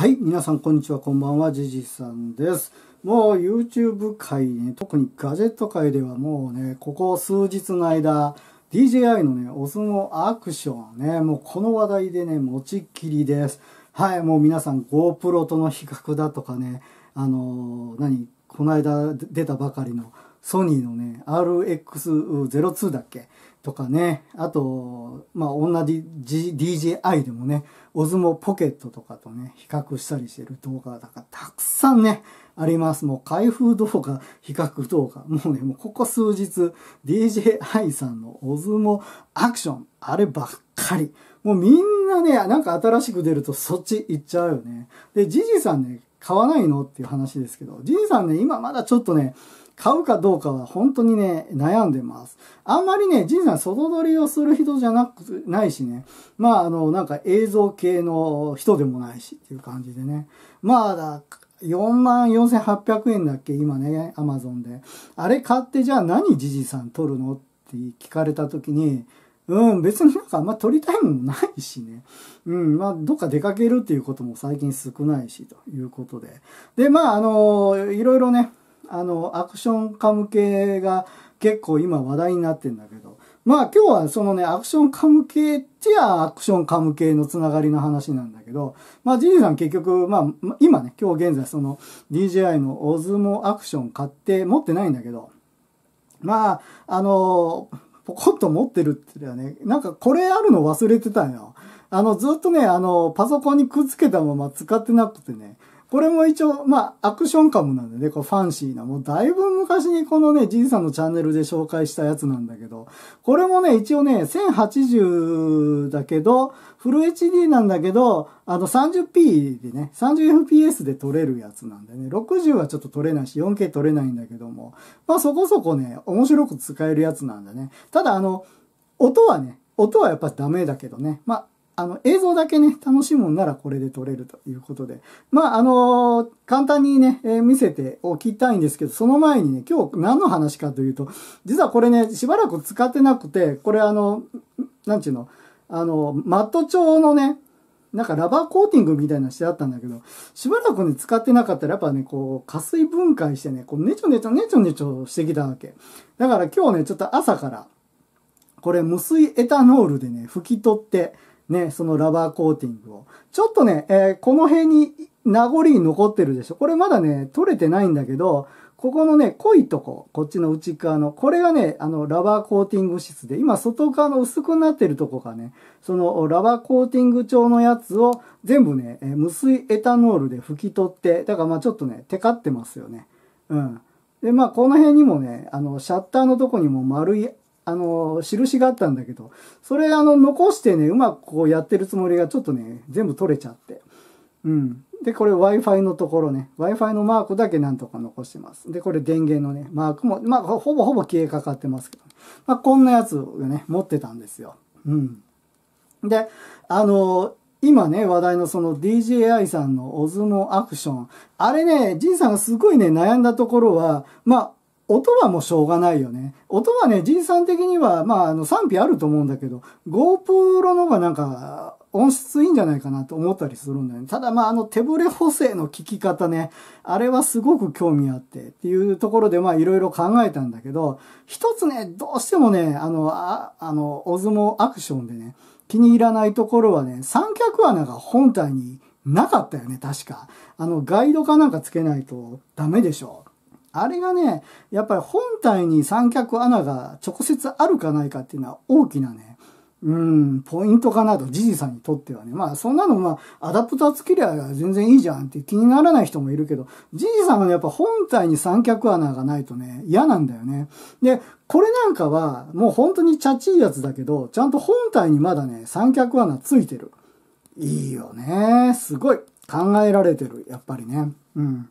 はい、皆さんこんにちは、こんばんは、じじさんです。もう YouTube 界ね、特にガジェット界ではもうね、ここ数日の間、DJI のね、オスのアクションね、もうこの話題でね、持ちっきりです。はい、もう皆さん GoPro との比較だとかね、あのー、何、この間出たばかりのソニーのね、RX02 だっけとかね、あと、まあ、同じ DJI でもね、オズモポケットとかとね、比較したりしてる動画だからたくさんね、あります。もう開封動画、比較動画。もうね、もうここ数日、DJI さんのオズモアクション、あればっかり。もうみんなね、なんか新しく出るとそっち行っちゃうよね。で、ジジさんね、買わないのっていう話ですけど、ジジさんね、今まだちょっとね、買うかどうかは本当にね、悩んでます。あんまりね、じいさん外撮りをする人じゃなく、ないしね。まあ、あの、なんか映像系の人でもないしっていう感じでね。まあだ、4万4800円だっけ今ね、アマゾンで。あれ買ってじゃあ何ジジさん撮るのって聞かれた時に、うん、別になんかあんま撮りたいもんないしね。うん、まあ、どっか出かけるっていうことも最近少ないし、ということで。で、まあ、あの、いろいろね、あの、アクションカム系が結構今話題になってんだけど、まあ今日はそのね、アクションカム系ってやアクションカム系のつながりの話なんだけど、まあジジさん結局、まあ今ね、今日現在その DJI のオズモアクション買って持ってないんだけど、まあ、あの、ポコッと持ってるってらね、なんかこれあるの忘れてたよ。あの、ずっとね、あの、パソコンにくっつけたまま使ってなくてね、これも一応、まあ、アクションカムなんでね、こうファンシーな、もうだいぶ昔にこのね、じいさんのチャンネルで紹介したやつなんだけど、これもね、一応ね、1080だけど、フル HD なんだけど、あの 30p でね、30fps で撮れるやつなんでね、60はちょっと撮れないし、4K 撮れないんだけども、まあそこそこね、面白く使えるやつなんだね。ただあの、音はね、音はやっぱダメだけどね。まあ、あの、映像だけね、楽しむんならこれで撮れるということで。まあ、あのー、簡単にね、えー、見せておきたいんですけど、その前にね、今日何の話かというと、実はこれね、しばらく使ってなくて、これあの、なんちゅうの、あの、マット調のね、なんかラバーコーティングみたいなしてあったんだけど、しばらくね、使ってなかったらやっぱね、こう、加水分解してね、こう、ねちょねちょねちょねちょしてきたわけ。だから今日ね、ちょっと朝から、これ無水エタノールでね、拭き取って、ね、そのラバーコーティングを。ちょっとね、えー、この辺に名残に残ってるでしょ。これまだね、取れてないんだけど、ここのね、濃いとこ、こっちの内側の、これがね、あの、ラバーコーティング質で、今外側の薄くなってるとこがね、そのラバーコーティング調のやつを全部ね、無水エタノールで拭き取って、だからまあちょっとね、テカってますよね。うん。で、まあこの辺にもね、あの、シャッターのとこにも丸いあの、印があったんだけど、それあの、残してね、うまくこうやってるつもりがちょっとね、全部取れちゃって。うん。で、これ Wi-Fi のところね、Wi-Fi のマークだけなんとか残してます。で、これ電源のね、マークも、まあ、ほぼほぼ消えかかってますけど、ね、まあ、こんなやつをね、持ってたんですよ。うん。で、あの、今ね、話題のその DJI さんのオズモアクション。あれね、ジンさんがすごいね、悩んだところは、まあ、音はもうしょうがないよね。音はね、じいさん的には、まあ、あの、賛否あると思うんだけど、GoPro の方がなんか、音質いいんじゃないかなと思ったりするんだよね。ただまああの手ぶれ補正の聞き方ね、あれはすごく興味あってっていうところでまあいろいろ考えたんだけど、一つね、どうしてもね、あの、ああの、オズモアクションでね、気に入らないところはね、三脚穴が本体になかったよね、確か。あの、ガイドかなんかつけないとダメでしょ。あれがね、やっぱり本体に三脚穴が直接あるかないかっていうのは大きなね、うん、ポイントかなと、じじさんにとってはね。まあ、そんなの、まあ、アダプター付きりゃ全然いいじゃんって気にならない人もいるけど、じじさんはね、やっぱ本体に三脚穴がないとね、嫌なんだよね。で、これなんかは、もう本当にチャチいやつだけど、ちゃんと本体にまだね、三脚穴ついてる。いいよね。すごい。考えられてる。やっぱりね。うん。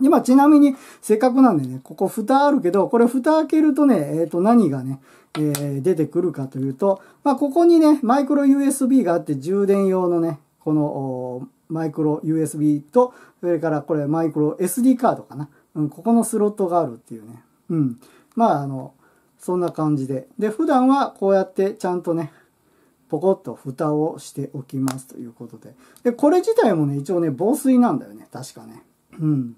今ちなみに、せっかくなんでね、ここ蓋あるけど、これ蓋開けるとね、えっ、ー、と何がね、えー、出てくるかというと、まあ、ここにね、マイクロ USB があって、充電用のね、このマイクロ USB と、それからこれマイクロ SD カードかな。うん、ここのスロットがあるっていうね。うん。まあ、あの、そんな感じで。で、普段はこうやってちゃんとね、ポコッと蓋をしておきますということで。で、これ自体もね、一応ね、防水なんだよね。確かね。うん。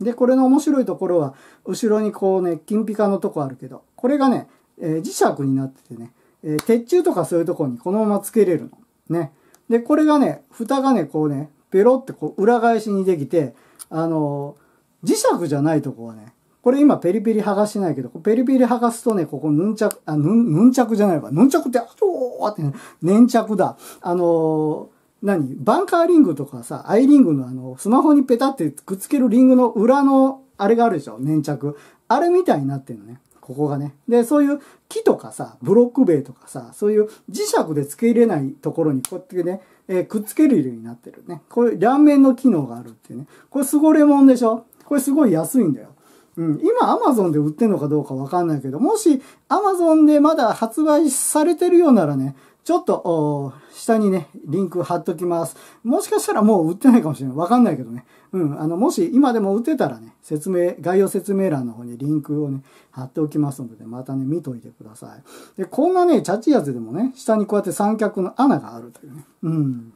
で、これの面白いところは、後ろにこうね、金ピカのとこあるけど、これがね、えー、磁石になっててね、えー、鉄柱とかそういうとこにこのままつけれるの。ね。で、これがね、蓋がね、こうね、ペロってこう裏返しにできて、あのー、磁石じゃないとこはね、これ今ペリペリ剥がしてないけど、ペリペリ剥がすとね、ここヌンチャク、あ、ヌン、ヌンチャクじゃないわ。ヌンチャクって、あちょーってね、粘着だ。あのー何バンカーリングとかさ、アイリングのあの、スマホにペタってくっつけるリングの裏の、あれがあるでしょ粘着。あれみたいになってるのね。ここがね。で、そういう木とかさ、ブロック塀とかさ、そういう磁石で付け入れないところにこうやってね、えー、くっつけるようになってるね。こういう両面の機能があるっていうね。これ、すごれもんでしょこれ、すごい安いんだよ。うん、今、アマゾンで売ってるのかどうかわかんないけど、もし、アマゾンでまだ発売されてるようならね、ちょっと、下にね、リンク貼っときます。もしかしたらもう売ってないかもしれない。わかんないけどね。うん。あの、もし今でも売ってたらね、説明、概要説明欄の方にリンクをね、貼っておきますので、またね、見といてください。で、こんなね、チャチやつでもね、下にこうやって三脚の穴があるというね。うん。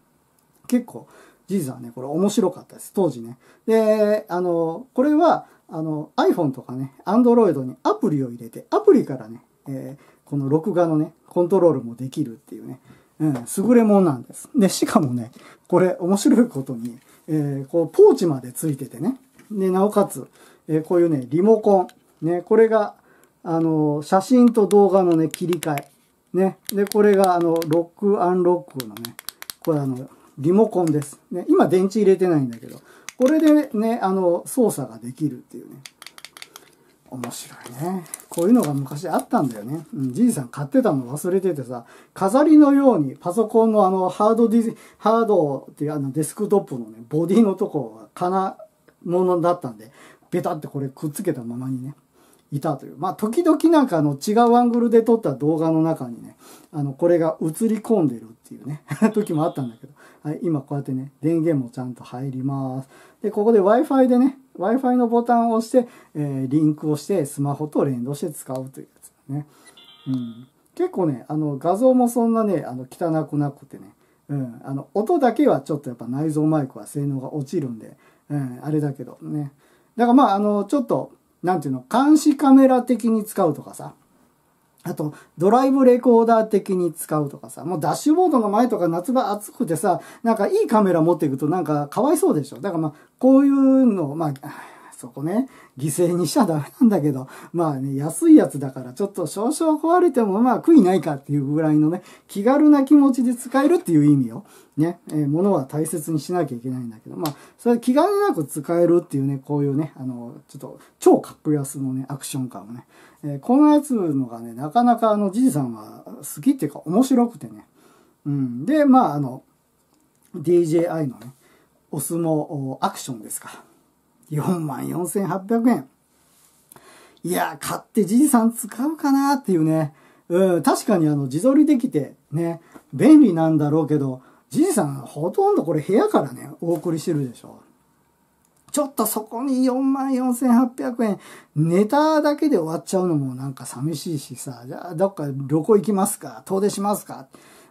結構、実はね、これ面白かったです。当時ね。で、あの、これは、あの、iPhone とかね、Android にアプリを入れて、アプリからね、えーこの録画のね、コントロールもできるっていうね、うん、優れもんなんです。で、しかもね、これ面白いことに、えー、こう、ポーチまで付いててね、で、なおかつ、えー、こういうね、リモコン、ね、これが、あの、写真と動画のね、切り替え、ね、で、これが、あの、ロックアンロックのね、これあの、リモコンです。ね、今電池入れてないんだけど、これでね、あの、操作ができるっていうね。面白いね。こういうのが昔あったんだよね。うん、じいさん買ってたの忘れててさ、飾りのようにパソコンのあのハードディ、ハードっていうあのデスクトップのね、ボディのとこは金物だったんで、ベタってこれくっつけたままにね、いたという。まあ、時々なんかあの違うアングルで撮った動画の中にね、あの、これが映り込んでるっていうね 時もあったんだけど、はい、今こうやってね、電源もちゃんと入ります。で、ここで Wi-Fi でね、Wi-Fi のボタンを押して、えー、リンクをしてスマホと連動して使うというやつだね。うん、結構ね、あの画像もそんなね、あの汚くなくてね、うん、あの音だけはちょっとやっぱ内蔵マイクは性能が落ちるんで、うん、あれだけどね。だからまあ、あの、ちょっと、なんていうの、監視カメラ的に使うとかさ、あと、ドライブレコーダー的に使うとかさ、もうダッシュボードの前とか夏場暑くてさ、なんかいいカメラ持っていくとなんかかわいそうでしょ。だからまあ、こういうの、まあ、そこね、犠牲にしちゃダメなんだけど、まあね、安いやつだから、ちょっと少々壊れてもまあ悔いないかっていうぐらいのね、気軽な気持ちで使えるっていう意味を、ね、えー、ものは大切にしなきゃいけないんだけど、まあ、それ気兼ねなく使えるっていうね、こういうね、あの、ちょっと超格安のね、アクション感をね、えー、このやつのがね、なかなかあの、じじさんは好きっていうか面白くてね、うん。で、まあ、あの、DJI のね、お相撲アクションですか。4万4800円。いや、買ってじいさん使うかなっていうね。うん、確かにあの、自撮りできて、ね、便利なんだろうけど、じいさんほとんどこれ部屋からね、お送りしてるでしょ。ちょっとそこに44,800円、ネタだけで終わっちゃうのもなんか寂しいしさ、じゃあどっか旅行行きますか遠出しますか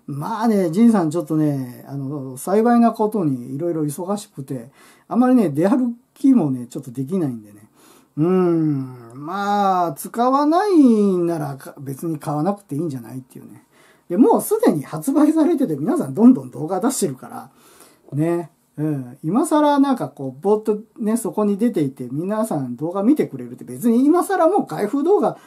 まあね、じいさんちょっとね、あの、幸いなことにいろいろ忙しくて、あまりね、出歩きもね、ちょっとできないんでね。うーん、まあ、使わないなら別に買わなくていいんじゃないっていうね。で、もうすでに発売されてて皆さんどんどん動画出してるから、ね。うん、今更なんかこう、ぼーっとね、そこに出ていて、皆さん動画見てくれるって別に今更もう開封動画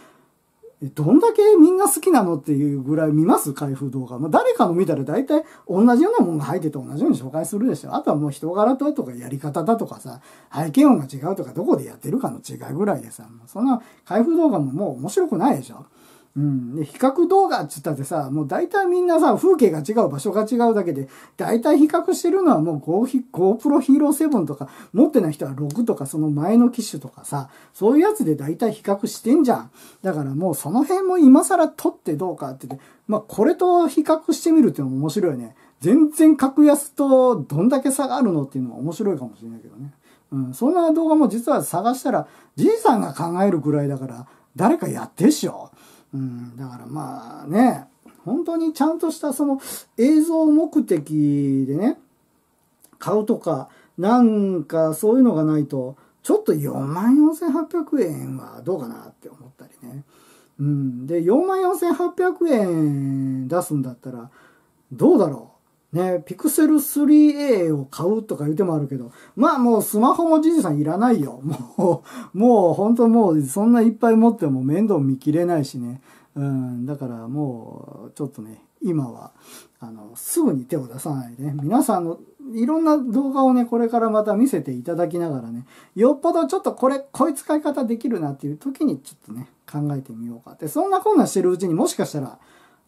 どんだけみんな好きなのっていうぐらい見ます開封動画。まあ、誰かの見たら大体同じようなものが入ってて同じように紹介するでしょ。あとはもう人柄だとかやり方だとかさ、背景音が違うとかどこでやってるかの違いぐらいでさ、そんな開封動画ももう面白くないでしょ。うん、比較動画って言ったってさ、もう大体みんなさ、風景が違う、場所が違うだけで、大体比較してるのはもう Go p r o Hero 7とか、持ってない人は6とか、その前の機種とかさ、そういうやつで大体比較してんじゃん。だからもうその辺も今更撮ってどうかって言って、まあこれと比較してみるっていうのも面白いよね。全然格安とどんだけ差があるのっていうのは面白いかもしれないけどね。うん、そんな動画も実は探したら、じいさんが考えるぐらいだから、誰かやってっしょ。うん、だからまあね、本当にちゃんとしたその映像目的でね、買うとか、なんかそういうのがないと、ちょっと44,800円はどうかなって思ったりね。うん、で、44,800円出すんだったら、どうだろうね、ピクセル 3A を買うとか言うてもあるけど、まあもうスマホもじいさんいらないよ。もう、もう本当もうそんないっぱい持っても面倒見きれないしね。うん、だからもうちょっとね、今は、あの、すぐに手を出さないでね。皆さんのいろんな動画をね、これからまた見せていただきながらね、よっぽどちょっとこれ、こういう使い方できるなっていう時にちょっとね、考えてみようかって。そんなこんなしてるうちにもしかしたら、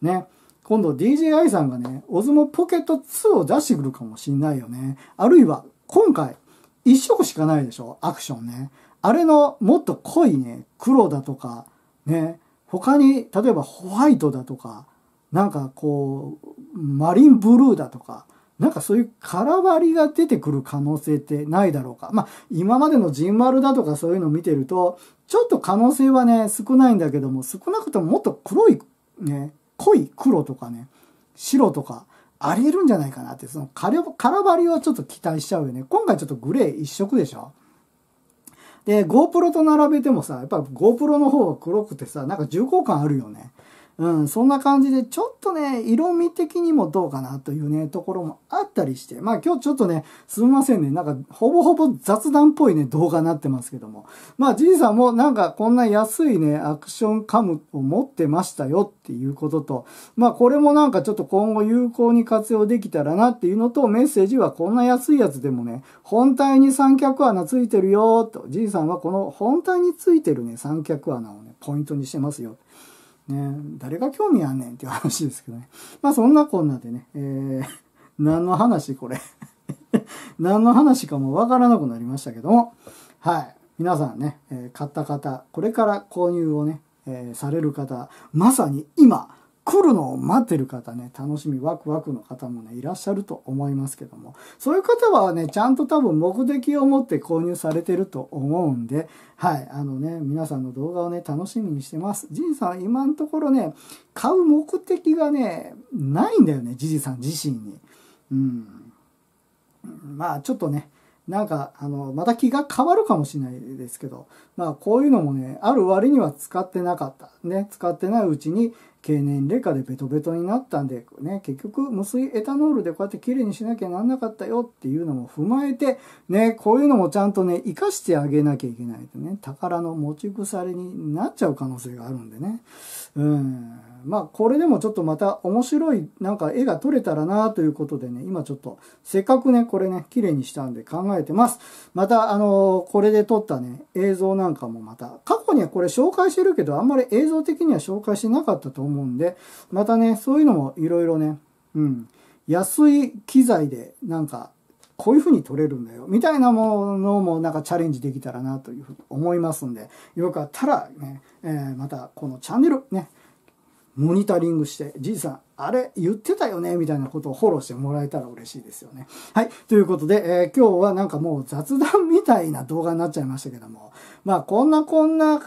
ね、今度 DJI さんがね、オズモポケット2を出してくるかもしんないよね。あるいは、今回、一色しかないでしょアクションね。あれのもっと濃いね、黒だとか、ね、他に、例えばホワイトだとか、なんかこう、マリンブルーだとか、なんかそういう空張りが出てくる可能性ってないだろうか。まあ、今までのジンマルだとかそういうのを見てると、ちょっと可能性はね、少ないんだけども、少なくとももっと黒いね、濃い黒とかね、白とか、ありえるんじゃないかなって、そのカラバリはちょっと期待しちゃうよね。今回ちょっとグレー一色でしょで、GoPro と並べてもさ、やっぱ GoPro の方が黒くてさ、なんか重厚感あるよね。うん、そんな感じで、ちょっとね、色味的にもどうかなというね、ところもあったりして、まあ今日ちょっとね、すみませんね、なんか、ほぼほぼ雑談っぽいね、動画になってますけども。まあ、じいさんもなんか、こんな安いね、アクションカムを持ってましたよっていうことと、まあこれもなんかちょっと今後有効に活用できたらなっていうのと、メッセージはこんな安いやつでもね、本体に三脚穴ついてるよと、じいさんはこの本体についてるね、三脚穴をね、ポイントにしてますよ。ね、誰が興味あんねんっていう話ですけどね。まあそんなこんなでね、えー、何の話これ 何の話かもわからなくなりましたけども、はい。皆さんね、えー、買った方、これから購入をね、えー、される方、まさに今、来るのを待ってる方ね、楽しみ、ワクワクの方もね、いらっしゃると思いますけども、そういう方はね、ちゃんと多分目的を持って購入されてると思うんで、はい、あのね、皆さんの動画をね、楽しみにしてます。ジンさん、今のところね、買う目的がね、ないんだよね、ジジさん自身に。うん。まあ、ちょっとね、なんか、あの、また気が変わるかもしれないですけど、まあ、こういうのもね、ある割には使ってなかった。ね、使ってないうちに、経年劣化でベトベトになったんで、ね、結局無水エタノールでこうやって綺麗にしなきゃなんなかったよっていうのも踏まえて、ね、こういうのもちゃんとね、活かしてあげなきゃいけないとね、宝の持ち腐れになっちゃう可能性があるんでね。うん。まあ、これでもちょっとまた面白いなんか絵が撮れたらなということでね、今ちょっとせっかくね、これね、綺麗にしたんで考えてます。また、あのー、これで撮ったね、映像なんかもまた過去にはこれ紹介してるけど、あんまり映像的には紹介してなかったと思うんで、またね、そういうのもいろいろね、うん、安い機材でなんか、こういう風に撮れるんだよ、みたいなものもなんかチャレンジできたらなというふうに思いますんで、よかったらね、えー、またこのチャンネルね、モニタリングして、じいさん、あれ言ってたよねみたいなことをフォローしてもらえたら嬉しいですよね。はい。ということで、えー、今日はなんかもう雑談みたいな動画になっちゃいましたけども、まあこんなこんな、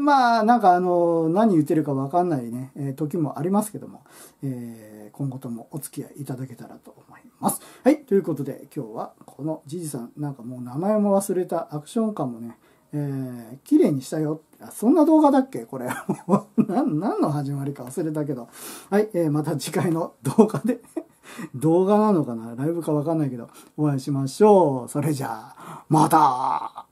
まあなんかあの、何言ってるかわかんないね、えー、時もありますけども、えー、今後ともお付き合いいただけたらと思います。はい。ということで、今日はこのじいさん、なんかもう名前も忘れたアクション感もね、えー、綺麗にしたよ。あ、そんな動画だっけこれ。何の始まりか忘れたけど。はい、えー、また次回の動画で 動画なのかなライブかわかんないけど、お会いしましょう。それじゃあ、また